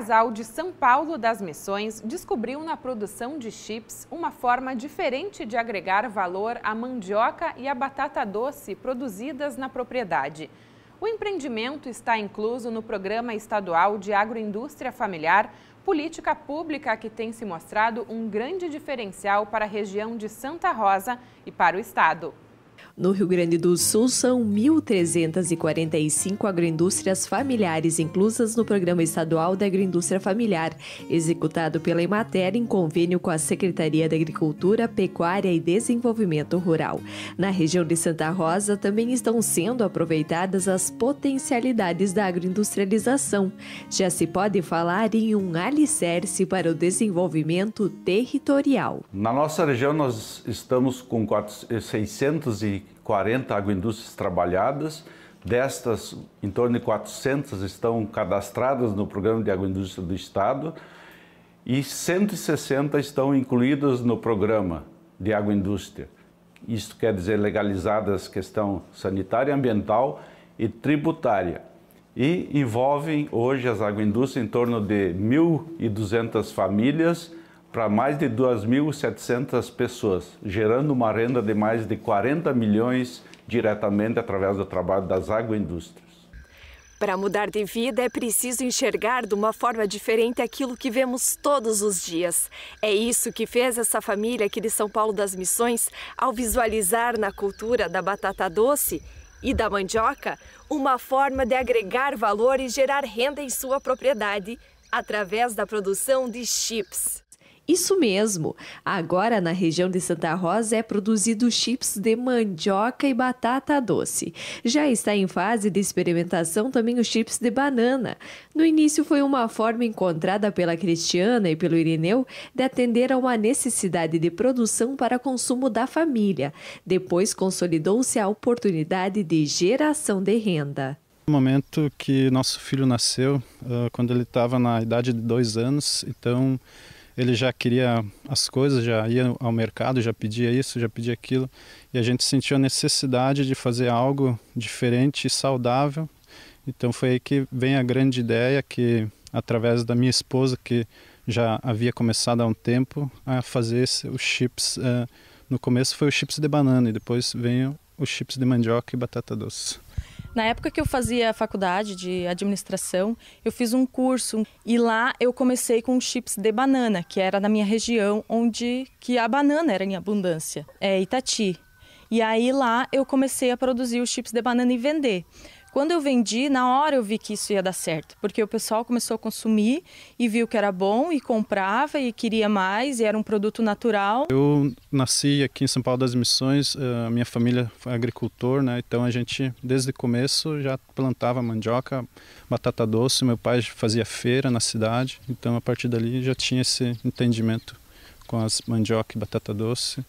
casal de São Paulo das Missões descobriu na produção de chips uma forma diferente de agregar valor à mandioca e à batata doce produzidas na propriedade. O empreendimento está incluso no Programa Estadual de Agroindústria Familiar, política pública que tem se mostrado um grande diferencial para a região de Santa Rosa e para o Estado. No Rio Grande do Sul, são 1.345 agroindústrias familiares inclusas no Programa Estadual da Agroindústria Familiar, executado pela Emater em convênio com a Secretaria da Agricultura, Pecuária e Desenvolvimento Rural. Na região de Santa Rosa, também estão sendo aproveitadas as potencialidades da agroindustrialização. Já se pode falar em um alicerce para o desenvolvimento territorial. Na nossa região, nós estamos com 400 40 agroindústrias trabalhadas, destas, em torno de 400 estão cadastradas no Programa de Agroindústria do Estado e 160 estão incluídas no Programa de Agroindústria. Isto quer dizer legalizadas questão sanitária, ambiental e tributária. E envolvem hoje as agroindústrias em torno de 1.200 famílias, para mais de 2.700 pessoas, gerando uma renda de mais de 40 milhões diretamente através do trabalho das agroindústrias. Para mudar de vida é preciso enxergar de uma forma diferente aquilo que vemos todos os dias. É isso que fez essa família aqui de São Paulo das Missões ao visualizar na cultura da batata doce e da mandioca uma forma de agregar valor e gerar renda em sua propriedade através da produção de chips. Isso mesmo! Agora na região de Santa Rosa é produzido chips de mandioca e batata doce. Já está em fase de experimentação também os chips de banana. No início foi uma forma encontrada pela Cristiana e pelo Irineu de atender a uma necessidade de produção para consumo da família. Depois consolidou-se a oportunidade de geração de renda. No momento que nosso filho nasceu, ah, quando ele estava na idade de dois anos, então ele já queria as coisas, já ia ao mercado, já pedia isso, já pedia aquilo, e a gente sentiu a necessidade de fazer algo diferente e saudável. Então foi aí que vem a grande ideia que através da minha esposa que já havia começado há um tempo a fazer os chips. Eh, no começo foi o chips de banana e depois veio os chips de mandioca e batata doce. Na época que eu fazia faculdade de administração, eu fiz um curso e lá eu comecei com chips de banana, que era na minha região onde que a banana era em abundância, é Itati. E aí lá eu comecei a produzir os chips de banana e vender. Quando eu vendi, na hora eu vi que isso ia dar certo, porque o pessoal começou a consumir e viu que era bom e comprava e queria mais e era um produto natural. Eu nasci aqui em São Paulo das Missões, eh, a minha família foi agricultor, né? Então a gente desde o começo já plantava mandioca, batata doce, meu pai fazia feira na cidade, então a partir dali já tinha esse entendimento com as mandioca e batata doce.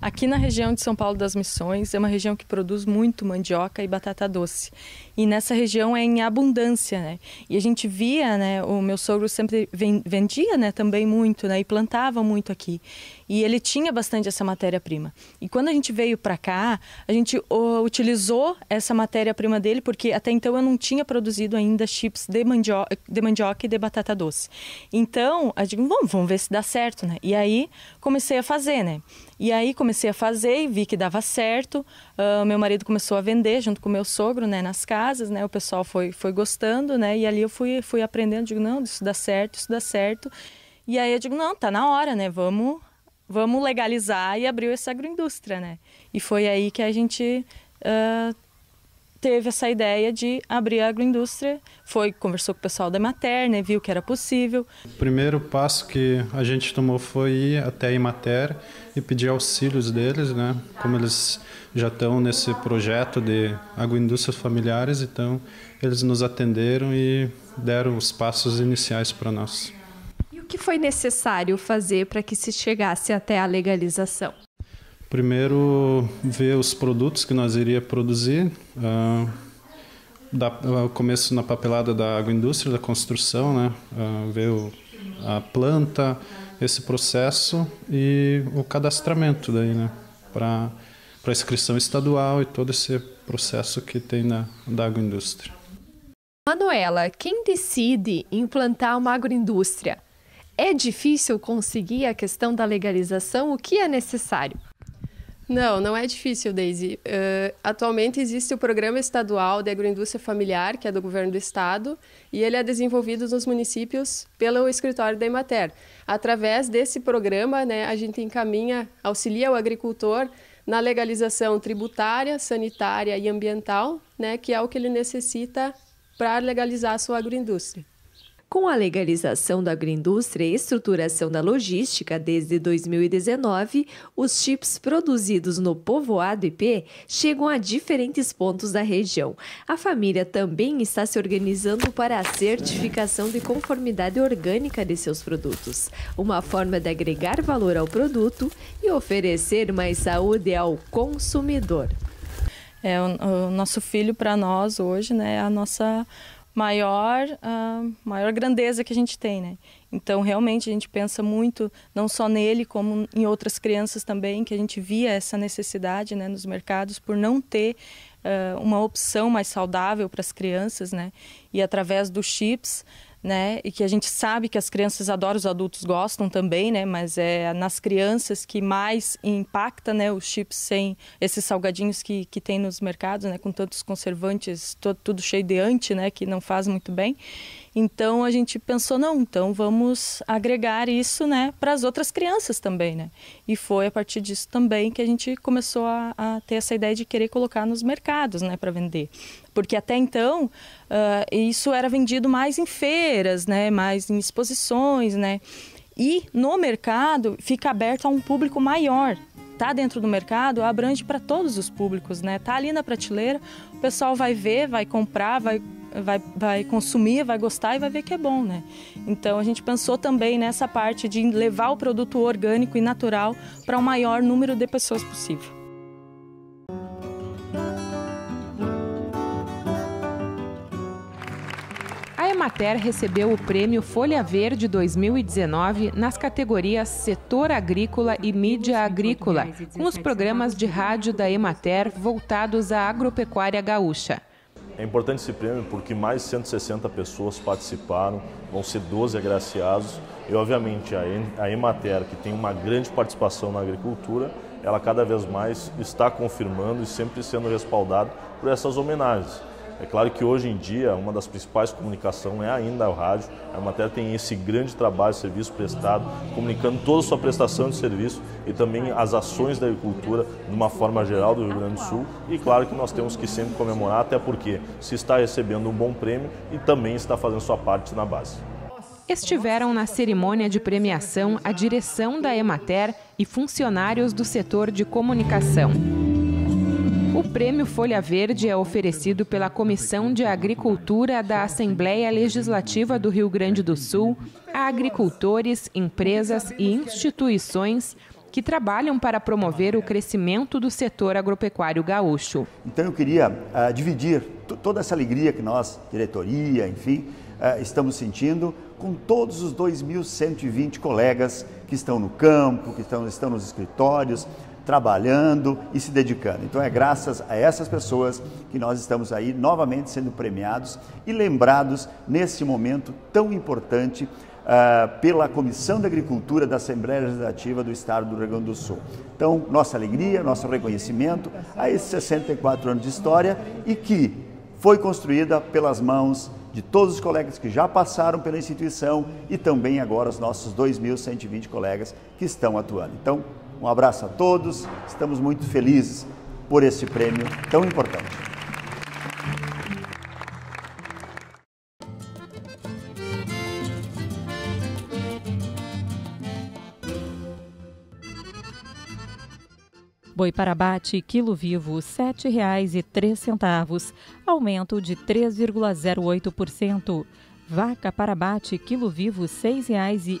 Aqui na região de São Paulo das Missões é uma região que produz muito mandioca e batata doce e nessa região é em abundância, né? E a gente via, né, o meu sogro sempre vendia, né, também muito, né, e plantava muito aqui. E ele tinha bastante essa matéria-prima. E quando a gente veio para cá, a gente utilizou essa matéria-prima dele porque até então eu não tinha produzido ainda chips de mandioca, de mandioca e de batata doce. Então, a gente vamos, vamos ver se dá certo, né? E aí comecei a fazer, né? E aí comecei a fazer e vi que dava certo. Uh, meu marido começou a vender junto com meu sogro, né, nas casas casas, né? O pessoal foi, foi gostando, né? E ali eu fui, fui aprendendo, digo, não, isso dá certo, isso dá certo. E aí eu digo, não, tá na hora, né? Vamos, vamos legalizar e abrir essa agroindústria, né? E foi aí que a gente uh, teve essa ideia de abrir a agroindústria, foi, conversou com o pessoal da Emater, né, viu que era possível. O primeiro passo que a gente tomou foi ir até a Imater e pedir auxílios deles, né? Como eles já estão nesse projeto de agroindústrias familiares, então eles nos atenderam e deram os passos iniciais para nós. E o que foi necessário fazer para que se chegasse até a legalização? Primeiro, ver os produtos que nós iria produzir. Uh, da, ah, começo na papelada da agroindústria, da construção, né? Uh, ver o, a planta, esse processo e o cadastramento daí, né? Para para inscrição estadual e todo esse processo que tem na da agroindústria. Manuela, quem decide implantar uma agroindústria? É difícil conseguir a questão da legalização? O que é necessário? Não, não é difícil, Daisy. Uh, atualmente existe o Programa Estadual de Agroindústria Familiar, que é do governo do estado, e ele é desenvolvido nos municípios pelo escritório da Emater. Através desse programa, né, a gente encaminha, auxilia o agricultor na legalização tributária, sanitária e ambiental, né, que é o que ele necessita para legalizar a sua agroindústria. Com a legalização da agroindústria e estruturação da logística desde 2019, os chips produzidos no povoado IP chegam a diferentes pontos da região. A família também está se organizando para a certificação de conformidade orgânica de seus produtos, uma forma de agregar valor ao produto e oferecer mais saúde ao consumidor. É, o, o nosso filho para nós hoje né, é a nossa maior, uh, maior grandeza que a gente tem, né? Então, realmente, a gente pensa muito, não só nele, como em outras crianças também, que a gente via essa necessidade né, nos mercados por não ter uh, uma opção mais saudável para as crianças, né? E através do chips, né? E que a gente sabe que as crianças adoram, os adultos gostam também, né? Mas é nas crianças que mais impacta, né? Os chips sem esses salgadinhos que, que tem nos mercados, né? Com tantos conservantes, todo, tudo cheio de ante, né? Que não faz muito bem. Então a gente pensou, não, então vamos agregar isso né, para as outras crianças também. Né? E foi a partir disso também que a gente começou a, a ter essa ideia de querer colocar nos mercados né, para vender. Porque até então uh, isso era vendido mais em feiras, né, mais em exposições. Né? E no mercado fica aberto a um público maior. Tá dentro do mercado, abrange para todos os públicos, né? Tá ali na prateleira, o pessoal vai ver, vai comprar, vai vai, vai consumir, vai gostar e vai ver que é bom, né? Então a gente pensou também nessa parte de levar o produto orgânico e natural para o maior número de pessoas possível. A Emater recebeu o prêmio Folha Verde 2019 nas categorias Setor Agrícola e Mídia Agrícola, com os programas de rádio da Emater voltados à agropecuária gaúcha. É importante esse prêmio porque mais de 160 pessoas participaram, vão ser 12 agraciados e, obviamente, a Emater, que tem uma grande participação na agricultura, ela cada vez mais está confirmando e sempre sendo respaldada por essas homenagens. É claro que hoje em dia uma das principais comunicações é ainda o rádio. A Emater tem esse grande trabalho, serviço prestado, comunicando toda a sua prestação de serviço e também as ações da agricultura de uma forma geral do Rio Grande do Sul. E claro que nós temos que sempre comemorar, até porque se está recebendo um bom prêmio e também está fazendo sua parte na base. Estiveram na cerimônia de premiação a direção da Emater e funcionários do setor de comunicação. O prêmio Folha Verde é oferecido pela Comissão de Agricultura da Assembleia Legislativa do Rio Grande do Sul a agricultores, empresas e instituições que trabalham para promover o crescimento do setor agropecuário gaúcho. Então eu queria uh, dividir toda essa alegria que nós, diretoria, enfim, uh, estamos sentindo com todos os 2.120 colegas que estão no campo, que estão, estão nos escritórios, trabalhando e se dedicando. Então é graças a essas pessoas que nós estamos aí novamente sendo premiados e lembrados nesse momento tão importante Uh, pela Comissão da Agricultura da Assembleia Legislativa do Estado do Rio Grande do Sul. Então, nossa alegria, nosso reconhecimento a esses 64 anos de história e que foi construída pelas mãos de todos os colegas que já passaram pela instituição e também agora os nossos 2.120 colegas que estão atuando. Então, um abraço a todos, estamos muito felizes por esse prêmio tão importante. Boi para abate, quilo vivo, R$ 7,03, aumento de 3,08%. Vaca para abate, quilo vivo, R$ 6,00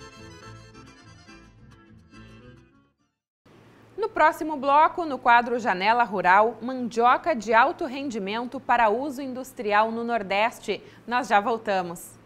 No próximo bloco, no quadro Janela Rural, mandioca de alto rendimento para uso industrial no Nordeste. Nós já voltamos.